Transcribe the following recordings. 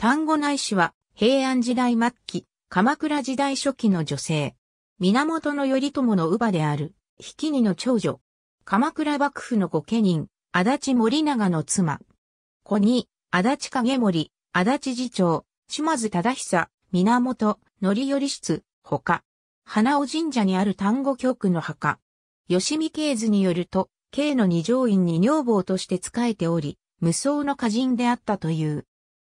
丹後内氏は平安時代末期、鎌倉時代初期の女性。源頼朝の乳母である、引きにの長女。鎌倉幕府の御家人、足立森長の妻。子に、足立影森、足立次長、島津忠久、源、則頼室、他。花尾神社にある丹後教区の墓。吉見慶図によると、慶の二条院に女房として仕えており、無双の歌人であったという。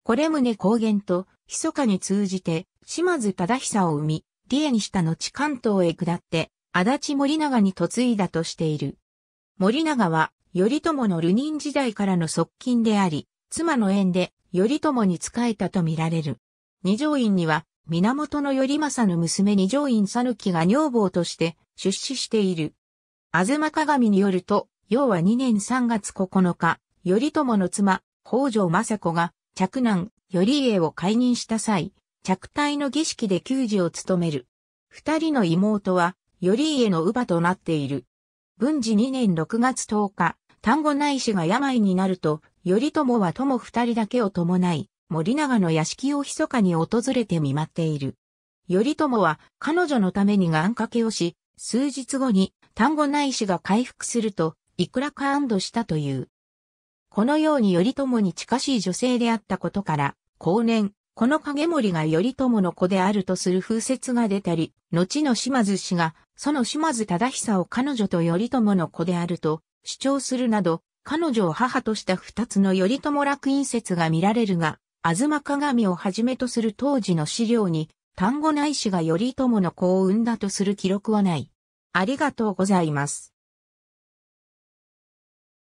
これ宗高原と、密かに通じて、島津忠久を生み、利恵にした後関東へ下って、足立森長に嫁いだとしている。森長は、頼朝の流人時代からの側近であり、妻の縁で、頼朝に仕えたとみられる。二条院には、源頼政の娘二条院さぬきが女房として出資している。あずま鏡によると、要は2年3月9日、頼朝の妻、北条政子が嫡男、頼家を解任した際、着体の儀式で給仕を務める。二人の妹は、頼家の乳母となっている。文治2年6月10日、丹後内氏が病になると、頼朝は友二人だけを伴い、森長の屋敷を密かに訪れて見舞っている。頼朝は彼女のために願掛けをし、数日後に丹後内氏が回復すると、いくらか安堵したという。このように頼朝に近しい女性であったことから、後年、この影森が頼朝の子であるとする風説が出たり、後の島津氏が、その島津忠久を彼女と頼朝の子であると主張するなど、彼女を母とした二つの頼朝楽院説が見られるが、東鏡をはじめとする当時の資料に、語な内氏が頼朝の子を産んだとする記録はない。ありがとうございます。